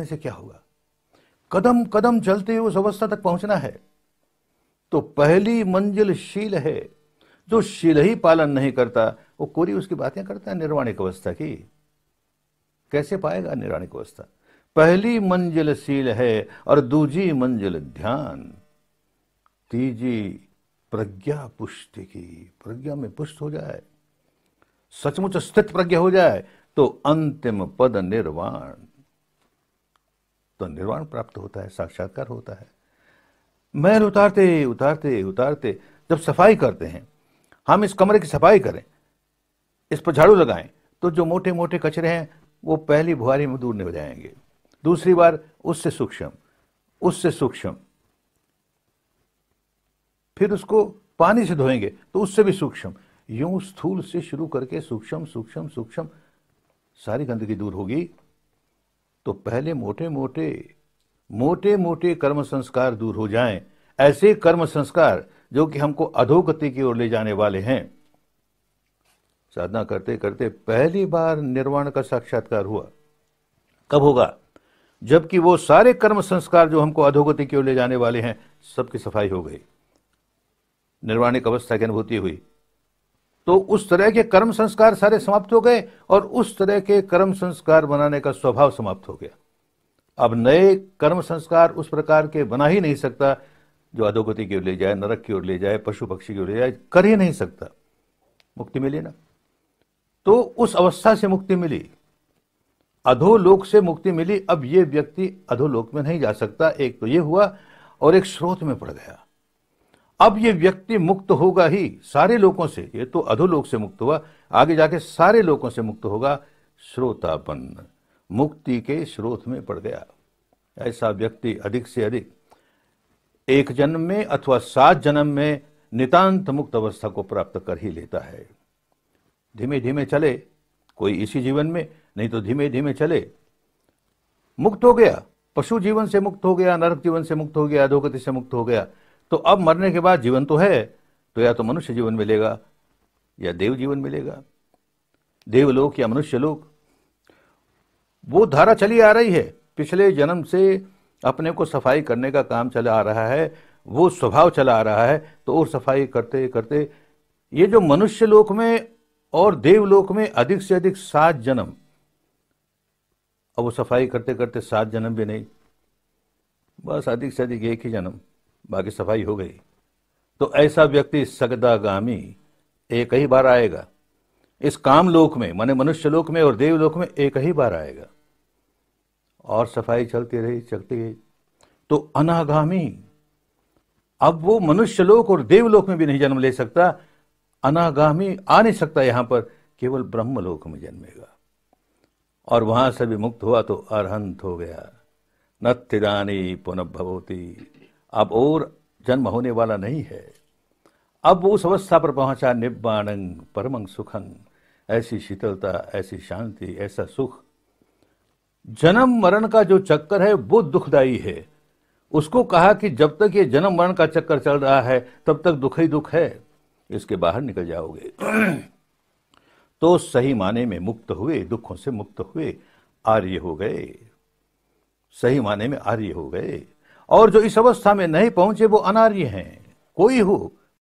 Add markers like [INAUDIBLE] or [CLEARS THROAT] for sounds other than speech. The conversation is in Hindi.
से क्या होगा कदम कदम चलते हुए उस अवस्था तक पहुंचना है तो पहली मंजिल शील है जो शील ही पालन नहीं करता वो कोरी उसकी बातें करता है निर्वाणिक अवस्था की कैसे पाएगा निर्वाणिक अवस्था पहली मंजिल शील है और दूजी मंजिल ध्यान तीजी प्रज्ञा पुष्टि की प्रज्ञा में पुष्ट हो जाए सचमुच स्थित प्रज्ञा हो जाए तो अंतिम पद निर्वाण तो निर्वाण प्राप्त होता है साक्षात्कार होता है मैल उतारते उतारते उतारते जब सफाई करते हैं हम इस कमरे की सफाई करें इस पर झाड़ू लगाएं तो जो मोटे मोटे कचरे हैं वो पहली बुहारी में दूर निकल जाएंगे दूसरी बार उससे सूक्ष्म उससे सूक्ष्म फिर उसको पानी से धोएंगे तो उससे भी सूक्ष्म यूं स्थूल से शुरू करके सूक्ष्म सूक्ष्म सूक्ष्म सारी गंदगी दूर होगी तो पहले मोटे मोटे मोटे मोटे कर्म संस्कार दूर हो जाएं ऐसे कर्म संस्कार जो कि हमको अधोगति की ओर ले जाने वाले हैं साधना करते करते पहली बार निर्वाण का साक्षात्कार हुआ कब होगा जबकि वो सारे कर्म संस्कार जो हमको अधोगति की ओर ले जाने वाले हैं सबकी सफाई हो गई निर्वाणिक अवस्था की अनुभूति हुई तो उस तरह के कर्म संस्कार सारे समाप्त हो गए और उस तरह के कर्म संस्कार बनाने का स्वभाव समाप्त हो गया अब नए कर्म संस्कार उस प्रकार के बना ही नहीं सकता जो अधोगति की ओर ले जाए नरक की ओर ले जाए पशु पक्षी की ओर ले जाए कर ही नहीं सकता मुक्ति मिली ना तो उस अवस्था से मुक्ति मिली अधोलोक से मुक्ति मिली अब ये व्यक्ति अधोलोक में नहीं जा सकता एक तो ये हुआ और एक स्रोत में पड़ गया अब ये व्यक्ति मुक्त होगा ही सारे लोगों से ये तो अधोलोक से मुक्त हुआ आगे जाके सारे लोगों से मुक्त होगा श्रोतापन्न मुक्ति के स्रोत में पड़ गया ऐसा व्यक्ति अधिक से अधिक एक जन्म में अथवा सात जन्म में नितांत मुक्त अवस्था को प्राप्त कर ही लेता है धीमे धीमे चले कोई इसी जीवन में नहीं तो धीमे धीमे चले मुक्त हो गया पशु जीवन से मुक्त हो गया नरक जीवन से मुक्त हो गया अधोगति से मुक्त हो गया तो अब मरने के बाद जीवन तो है तो या तो मनुष्य जीवन मिलेगा या देव जीवन मिलेगा देवलोक या मनुष्य लोक वो धारा चली आ रही है पिछले जन्म से अपने को सफाई करने का काम चला आ रहा है वो स्वभाव चला आ रहा है तो और सफाई करते करते ये जो मनुष्य लोक में और देवलोक में अधिक से अधिक सात जन्म अब वो सफाई करते करते सात जन्म भी नहीं बस अधिक से अधिक एक ही जन्म बाकी सफाई हो गई तो ऐसा व्यक्ति सगदागामी एक ही बार आएगा इस काम लोक में माने मनुष्य लोक में और देवलोक में एक ही बार आएगा और सफाई चलती रही चलती गई तो अनागामी अब वो मनुष्य लोक और देवलोक में भी नहीं जन्म ले सकता अनागामी आ नहीं सकता यहां पर केवल ब्रह्म लोक में जन्मेगा और वहां से भी मुक्त हुआ तो अरहंत हो गया नत्थिदानी पुनभवती अब और जन्म होने वाला नहीं है अब वो उस अवस्था पर पहुंचा निब्बाणंग परमंग सुखंग ऐसी शीतलता ऐसी शांति ऐसा सुख जन्म मरण का जो चक्कर है वो दुखदायी है उसको कहा कि जब तक ये जन्म मरण का चक्कर चल रहा है तब तक दुख ही दुख है इसके बाहर निकल जाओगे [CLEARS THROAT] तो सही माने में मुक्त हुए दुखों से मुक्त हुए आर्य हो गए सही माने में आर्य हो गए और जो इस अवस्था में नहीं पहुंचे वो अनार्य हैं कोई हो